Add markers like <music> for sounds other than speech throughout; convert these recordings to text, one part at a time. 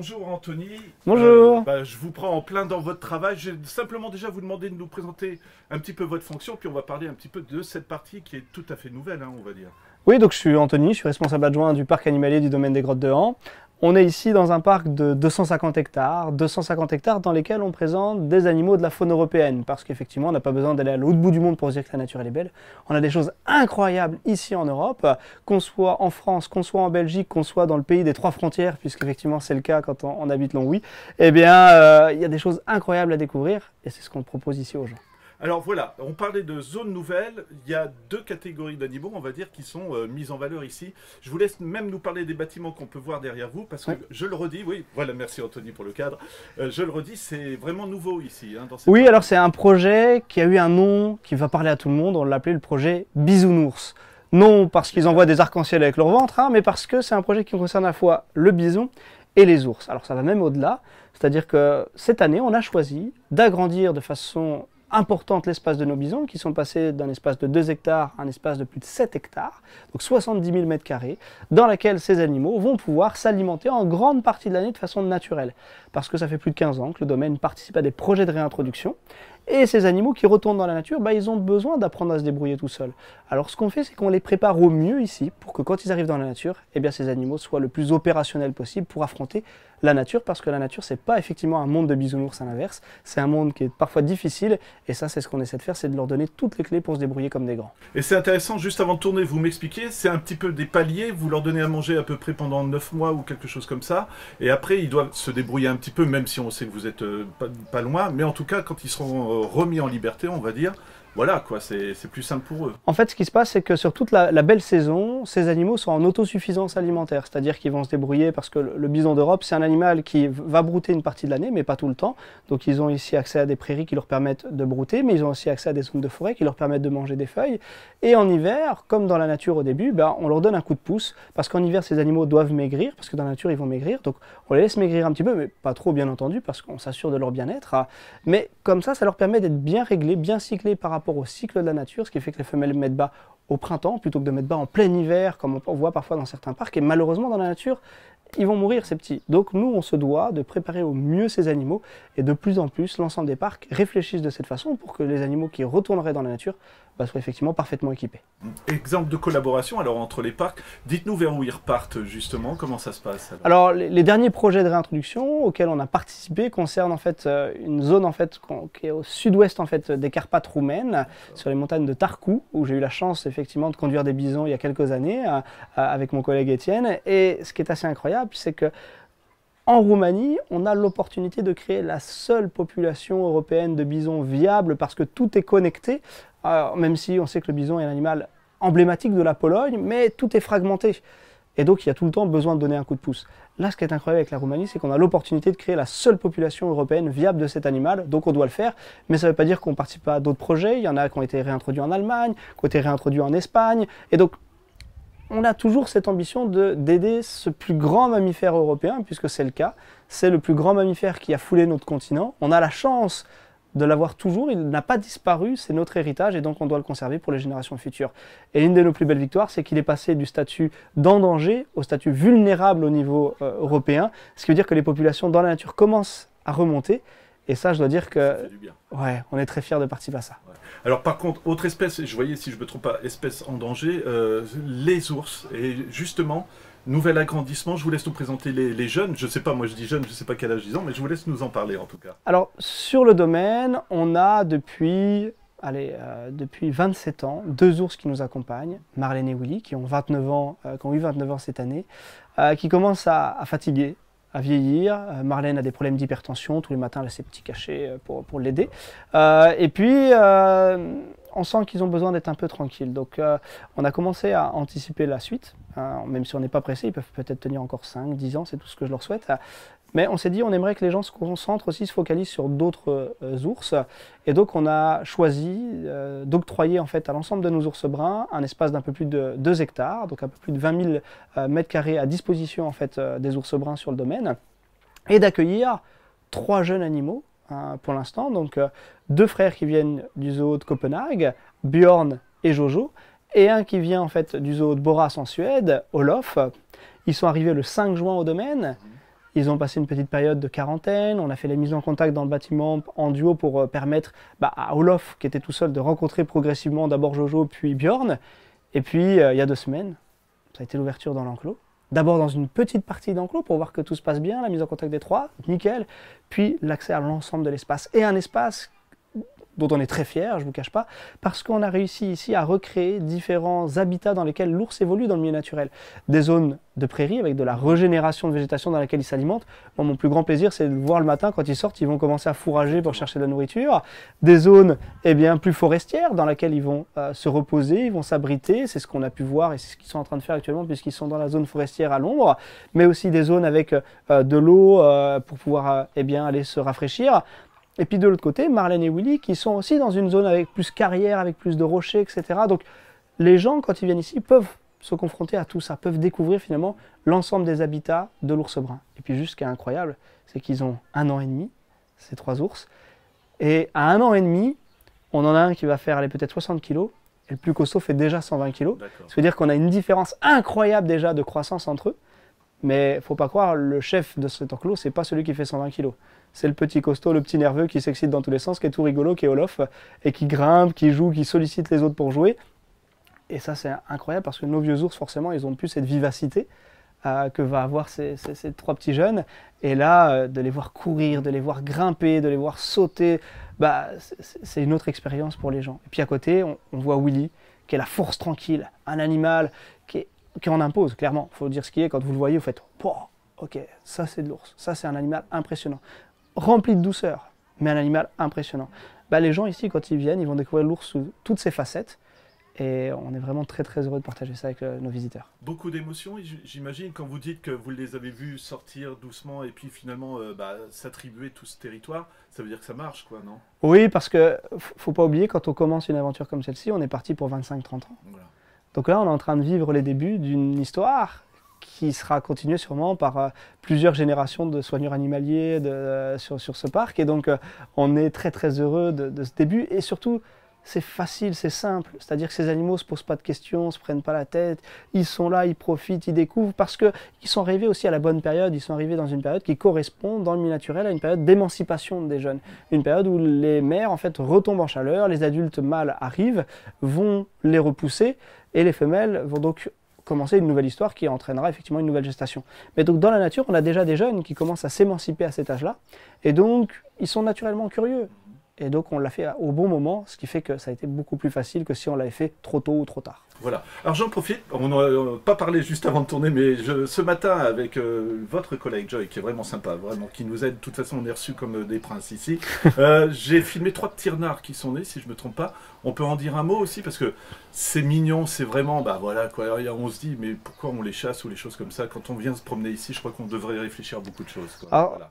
bonjour Anthony. Bonjour. Euh, bah, je vous prends en plein dans votre travail. Je vais simplement déjà vous demander de nous présenter un petit peu votre fonction, puis on va parler un petit peu de cette partie qui est tout à fait nouvelle, hein, on va dire. Oui, donc je suis Anthony, je suis responsable adjoint du parc animalier du domaine des Grottes de Han. On est ici dans un parc de 250 hectares, 250 hectares dans lesquels on présente des animaux de la faune européenne, parce qu'effectivement, on n'a pas besoin d'aller à l'autre bout du monde pour dire que la nature elle est belle. On a des choses incroyables ici en Europe, qu'on soit en France, qu'on soit en Belgique, qu'on soit dans le pays des trois frontières, puisqu'effectivement c'est le cas quand on, habite Longwy. eh bien, euh, il y a des choses incroyables à découvrir, et c'est ce qu'on propose ici aux gens. Alors voilà, on parlait de zones nouvelles. Il y a deux catégories d'animaux, on va dire, qui sont euh, mises en valeur ici. Je vous laisse même nous parler des bâtiments qu'on peut voir derrière vous, parce que je le redis, oui, voilà, merci Anthony pour le cadre. Euh, je le redis, c'est vraiment nouveau ici. Hein, oui, alors c'est un projet qui a eu un nom qui va parler à tout le monde. On l'appelait le projet Bisounours. Non parce qu'ils envoient des arcs-en-ciel avec leur ventre, hein, mais parce que c'est un projet qui concerne à la fois le bison et les ours. Alors ça va même au-delà, c'est-à-dire que cette année, on a choisi d'agrandir de façon importante l'espace de nos bisons, qui sont passés d'un espace de 2 hectares à un espace de plus de 7 hectares, donc 70 000 mètres carrés, dans laquelle ces animaux vont pouvoir s'alimenter en grande partie de l'année de façon naturelle. Parce que ça fait plus de 15 ans que le domaine participe à des projets de réintroduction, et ces animaux qui retournent dans la nature, bah, ils ont besoin d'apprendre à se débrouiller tout seuls. Alors ce qu'on fait, c'est qu'on les prépare au mieux ici pour que quand ils arrivent dans la nature, eh bien, ces animaux soient le plus opérationnels possible pour affronter la nature, parce que la nature, c'est pas effectivement un monde de bisounours à l'inverse, c'est un monde qui est parfois difficile, et ça, c'est ce qu'on essaie de faire, c'est de leur donner toutes les clés pour se débrouiller comme des grands. Et c'est intéressant, juste avant de tourner, vous m'expliquez, c'est un petit peu des paliers, vous leur donnez à manger à peu près pendant 9 mois ou quelque chose comme ça, et après, ils doivent se débrouiller un petit peu, même si on sait que vous êtes euh, pas, loin, mais en tout cas, quand ils seront euh, remis en liberté, on va dire, voilà, quoi, c'est plus simple pour eux. En fait, ce qui se passe, c'est que sur toute la, belle saison, ces animaux sont en autosuffisance alimentaire, c'est-à-dire qu'ils vont se débrouiller parce que le, bison d'Europe, c'est un animal qui va brouter une partie de l'année, mais pas tout le temps. Donc, ils ont ici accès à des prairies qui leur permettent de brouter, mais ils ont aussi accès à des zones de forêt qui leur permettent de manger des feuilles. Et en hiver, comme dans la nature au début, ben, on leur donne un coup de pouce parce qu'en hiver, ces animaux doivent maigrir parce que dans la nature, ils vont maigrir. Donc, on les laisse maigrir un petit peu, mais pas trop, bien entendu, parce qu'on s'assure de leur bien-être. Hein. Mais comme ça, ça leur permet d'être bien réglés, bien cyclés par rapport au cycle de la nature, ce qui fait que les femelles mettent bas au printemps plutôt que de mettre bas en plein hiver, comme on voit parfois dans certains parcs. Et malheureusement, dans la nature, ils vont mourir ces petits. Donc nous, on se doit de préparer au mieux ces animaux. Et de plus en plus, l'ensemble des parcs réfléchissent de cette façon pour que les animaux qui retourneraient dans la nature effectivement parfaitement équipés. Exemple de collaboration alors entre les parcs. Dites-nous vers où ils repartent justement, comment ça se passe Alors, les, derniers projets de réintroduction auxquels on a participé concernent en fait euh, une zone en fait qui est au sud-ouest en fait des Carpates roumaines, sur les montagnes de Tarcou où j'ai eu la chance effectivement de conduire des bisons il y a quelques années euh, euh, avec mon collègue Étienne. Et ce qui est assez incroyable, c'est que en Roumanie, on a l'opportunité de créer la seule population européenne de bisons viable parce que tout est connecté même si on sait que le bison est l'animal emblématique de la Pologne, mais tout est fragmenté. Et donc, il y a tout le temps besoin de donner un coup de pouce. Là, ce qui est incroyable avec la Roumanie, c'est qu'on a l'opportunité de créer la seule population européenne viable de cet animal, donc on doit le faire. Mais ça ne veut pas dire qu'on ne participe pas à d'autres projets. Il y en a qui ont été réintroduits en Allemagne, qui ont été réintroduits en Espagne. Et donc, on a toujours cette ambition d'aider ce plus grand mammifère européen, puisque c'est le cas. C'est le plus grand mammifère qui a foulé notre continent. On a la chance de l'avoir toujours, il n'a pas disparu, c'est notre héritage et donc on doit le conserver pour les générations futures. Et l'une de nos plus belles victoires, c'est qu'il est passé du statut d'en danger au statut vulnérable au niveau euh, européen, ce qui veut dire que les populations dans la nature commencent à remonter. Et ça, je dois dire que ouais, on est très fiers de participer à ça. Alors par contre, autre espèce, je voyais si je me trompe pas, espèce en danger, euh, les ours. Et justement, Nouvel agrandissement, je vous laisse nous présenter les, jeunes. Je ne sais pas, moi je dis jeunes, je ne sais pas quel âge ils ont, mais je vous laisse nous en parler en tout cas. Alors, sur le domaine, on a depuis, allez, 27 euh, ans deux ours qui nous accompagnent, Marlène et Willy, qui ont, 29 ans, euh, ont eu 29 ans cette année, euh, qui commencent à fatiguer, à vieillir. Euh, Marlène a des problèmes d'hypertension. Tous les matins, elle a ses petits cachets euh, pour, pour l'aider. Euh, et puis, on sent qu'ils ont besoin d'être un peu tranquilles. Donc, on a commencé à anticiper la suite. Hein. même si on n'est pas pressé, ils peuvent peut-être tenir encore 5, 10 ans. C'est tout ce que je leur souhaite. Mais on s'est dit, on aimerait que les gens se concentrent aussi, se focalisent sur d'autres euh, ours. Et donc, on a choisi euh, d'octroyer en fait à l'ensemble de nos ours bruns un espace d'un peu plus de 2 hectares, donc un peu plus de 20 000 euh, mètres carrés à disposition en fait des ours bruns sur le domaine, et d'accueillir trois jeunes animaux hein, pour l'instant. Donc, deux frères qui viennent du zoo de Copenhague, Bjorn et Jojo, et un qui vient en fait du zoo de Boras en Suède, Olof. Ils sont arrivés le 5 juin au domaine. Mmh. Ils ont passé une petite période de quarantaine. On a fait la mises en contact dans le bâtiment en duo pour euh, permettre bah, à Olof, qui était tout seul, de rencontrer progressivement d'abord Jojo, puis Bjorn. Et puis, euh, il y a deux semaines, ça a été l'ouverture dans l'enclos. D'abord dans une petite partie d'enclos pour voir que tout se passe bien, la mise en contact des trois, nickel. Puis l'accès à l'ensemble de l'espace. Et un espace dont on est très fier, je ne vous cache pas, parce qu'on a réussi ici à recréer différents habitats dans lesquels l'ours évolue dans le milieu naturel. Des zones de prairies avec de la régénération de végétation dans laquelle il s'alimente. mon plus grand plaisir, c'est de voir le matin quand ils sortent, ils vont commencer à fourrager pour chercher de la nourriture. Des zones eh bien, plus forestières dans lesquelles ils vont euh, se reposer, ils vont s'abriter. C'est ce qu'on a pu voir et c'est ce qu'ils sont en train de faire actuellement puisqu'ils sont dans la zone forestière à l'ombre. Mais aussi des zones avec euh, de l'eau euh, pour pouvoir eh bien, aller se rafraîchir. Et puis de l'autre côté, Marlène et Willy qui sont aussi dans une zone avec plus carrière, avec plus de rochers, etc. Donc les gens, quand ils viennent ici, peuvent se confronter à tout ça, peuvent découvrir finalement l'ensemble des habitats de l'ours brun. Et puis juste ce qui est incroyable, c'est qu'ils ont un an et demi, ces trois ours. Et à un an et demi, on en a un qui va faire peut-être 60 kilos, et le plus costaud fait déjà 120 kilos. Ça veut dire qu'on a une différence incroyable déjà de croissance entre eux. Mais faut pas croire, le chef de cet enclos, c'est pas celui qui fait 120 kilos. C'est le petit costaud, le petit nerveux qui s'excite dans tous les sens, qui est tout rigolo, qui est Olof, et qui grimpe, qui joue, qui sollicite les autres pour jouer. Et ça, c'est incroyable parce que nos vieux ours, forcément, ils ont plus cette vivacité euh, que va avoir ces, trois petits jeunes. Et là, euh, de les voir courir, de les voir grimper, de les voir sauter, bah, c'est une autre expérience pour les gens. Et puis à côté, on voit Willy, qui est la force tranquille, un animal qu'on impose, clairement. Il faut dire ce qui est. Quand vous le voyez, vous faites Ok, ça c'est de l'ours. Ça c'est un animal impressionnant. Rempli de douceur, mais un animal impressionnant. Bah, les gens ici, quand ils viennent, ils vont découvrir l'ours sous toutes ses facettes. Et on est vraiment très très heureux de partager ça avec euh, nos visiteurs. Beaucoup d'émotions, j'imagine, quand vous dites que vous les avez vus sortir doucement et puis finalement euh, bah, s'attribuer tout ce territoire, ça veut dire que ça marche, quoi, non Oui, parce que faut pas oublier, quand on commence une aventure comme celle-ci, on est parti pour 25-30 ans. Donc là, on est en train de vivre les débuts d'une histoire qui sera continuée sûrement par euh, plusieurs générations de soigneurs animaliers euh, sur, sur, ce parc. Et donc, euh, on est très très heureux de, de ce début. Et surtout, c'est facile, c'est simple. C'est-à-dire que ces animaux ne se posent pas de questions, ne se prennent pas la tête. Ils sont là, ils profitent, ils découvrent parce qu'ils sont arrivés aussi à la bonne période. Ils sont arrivés dans une période qui correspond, dans le milieu naturel, à une période d'émancipation des jeunes. Une période où les mères, en fait, retombent en chaleur, les adultes mâles arrivent, vont les repousser. Et les femelles vont donc commencer une nouvelle histoire qui entraînera effectivement une nouvelle gestation. Mais donc dans la nature, on a déjà des jeunes qui commencent à s'émanciper à cet âge-là, et donc ils sont naturellement curieux. Et donc on l'a fait au bon moment, ce qui fait que ça a été beaucoup plus facile que si on l'avait fait trop tôt ou trop tard. Voilà. Alors j'en profite, on n'a euh, pas parlé juste avant de tourner, mais ce matin avec euh, votre collègue Joy, qui est vraiment sympa, vraiment, qui nous aide, de toute façon on est reçus comme euh, des princes ici, <laughs> j'ai filmé trois petits renards qui sont nés, si je ne me trompe pas. On peut en dire un mot aussi, parce que c'est mignon, c'est vraiment, bah voilà, quoi, on se dit, mais pourquoi on les chasse ou les choses comme ça Quand on vient se promener ici, je crois qu'on devrait réfléchir à beaucoup de choses. Quoi. voilà.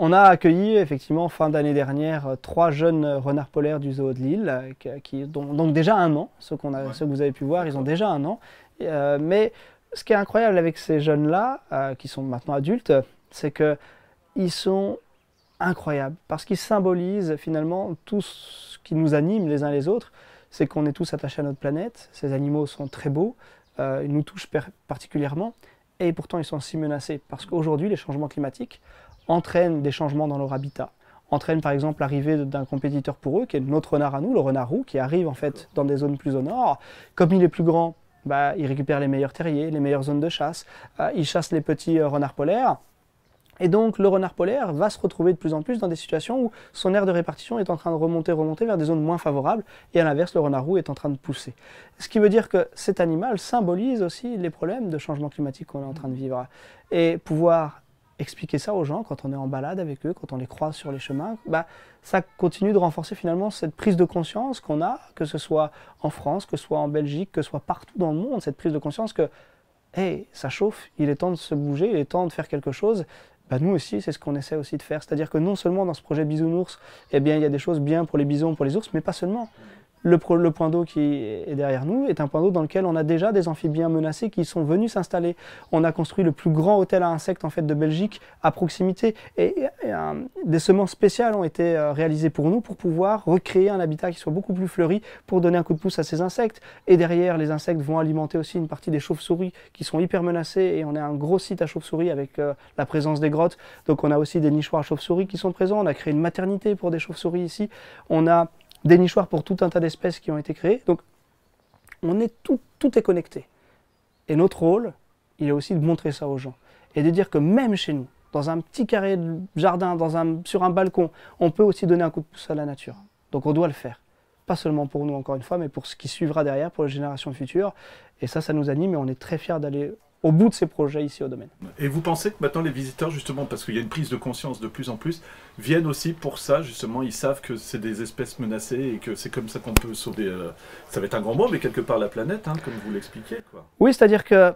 On a accueilli effectivement fin d'année dernière euh, trois jeunes renards polaires du zoo de Lille, euh, qui, ont donc déjà un an, ceux, que vous avez pu voir, ils ont déjà un an. Euh, mais ce qui est incroyable avec ces jeunes-là, qui sont maintenant adultes, c'est qu'ils sont incroyables, parce qu'ils symbolisent finalement tout ce qui nous anime les uns les autres, c'est qu'on est tous attachés à notre planète, ces animaux sont très beaux, ils nous touchent particulièrement, et pourtant ils sont si menacés, parce qu'aujourd'hui les changements climatiques, entraîne des changements dans leur habitat, entraîne par exemple l'arrivée d'un compétiteur pour eux, qui est notre renard à nous, le renard roux, qui arrive en fait dans des zones plus au nord. Comme il est plus grand, bah, il récupère les meilleurs terriers, les meilleures zones de chasse, euh, il chasse les petits euh, renards polaires. Et donc le renard polaire va se retrouver de plus en plus dans des situations où son aire de répartition est en train de remonter, remonter vers des zones moins favorables, et à l'inverse, le renard roux est en train de pousser. Ce qui veut dire que cet animal symbolise aussi les problèmes de changement climatique qu'on est en train de vivre. Et pouvoir expliquer ça aux gens quand on est en balade avec eux, quand on les croise sur les chemins, bah, ça continue de renforcer finalement cette prise de conscience qu'on a, que ce soit en France, que ce soit en Belgique, que ce soit partout dans le monde, cette prise de conscience que, ça chauffe, il est temps de se bouger, il est temps de faire quelque chose. Bah, nous aussi, c'est ce qu'on essaie aussi de faire. C'est-à-dire que non seulement dans ce projet Bisounours, eh bien, il y a des choses bien pour les bisons, pour les ours, mais pas seulement. Le, point d'eau qui est derrière nous est un point d'eau dans lequel on a déjà des amphibiens menacés qui sont venus s'installer. On a construit le plus grand hôtel à insectes en fait de Belgique à proximité et, euh, des semences spéciales ont été euh, réalisées pour nous pour pouvoir recréer un habitat qui soit beaucoup plus fleuri pour donner un coup de pouce à ces insectes. Et derrière, les insectes vont alimenter aussi une partie des chauves-souris qui sont hyper menacées et on a un gros site à chauves-souris avec euh, la présence des grottes. Donc on a aussi des nichoirs chauves-souris qui sont présents. On a créé une maternité pour des chauves-souris ici. On a des nichoirs pour tout un tas d'espèces qui ont été créées. Donc, on est tout, tout est connecté. Et notre rôle, il est aussi de montrer ça aux gens et de dire que même chez nous, dans un petit carré de jardin, dans un, sur un balcon, on peut aussi donner un coup de pouce à la nature. Donc on doit le faire. Pas seulement pour nous, encore une fois, mais pour ce qui suivra derrière, pour les générations futures. Et ça, ça nous anime et on est très fiers d'aller au bout de ces projets ici au domaine. Et vous pensez que maintenant les visiteurs, justement, parce qu'il y a une prise de conscience de plus en plus, viennent aussi pour ça, justement, ils savent que c'est des espèces menacées et que c'est comme ça qu'on peut sauver, euh, ça va être un grand mot, mais quelque part la planète, hein, comme vous l'expliquez. Oui, c'est-à-dire que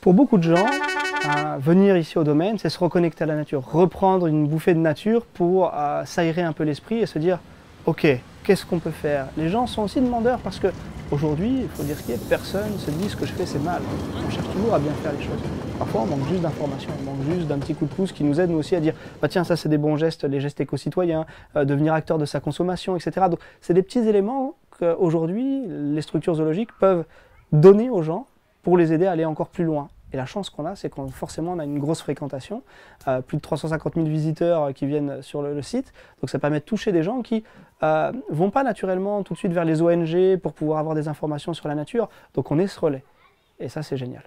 pour beaucoup de gens, euh, venir ici au domaine, c'est se reconnecter à la nature, reprendre une bouffée de nature pour euh, s'aérer un peu l'esprit et se dire, ok, qu'est-ce qu'on peut faire Les gens sont aussi demandeurs parce que aujourd'hui, il faut dire qu'il n'y a personne se dit ce que je fais c'est mal. On cherche toujours à bien faire les choses. Parfois on manque juste d'informations, on manque juste d'un petit coup de pouce qui nous aide nous aussi à dire bah tiens ça c'est des bons gestes, les gestes éco-citoyens, euh, devenir acteur de sa consommation, etc. Donc c'est des petits éléments qu'aujourd'hui les structures zoologiques peuvent donner aux gens pour les aider à aller encore plus loin. Et la chance qu'on a, c'est qu'on forcément on a une grosse fréquentation, euh, plus de 350 000 visiteurs euh, qui viennent sur le, site. Donc ça permet de toucher des gens qui ne euh, vont pas naturellement tout de suite vers les ONG pour pouvoir avoir des informations sur la nature. Donc on est ce relais. Et ça, c'est génial.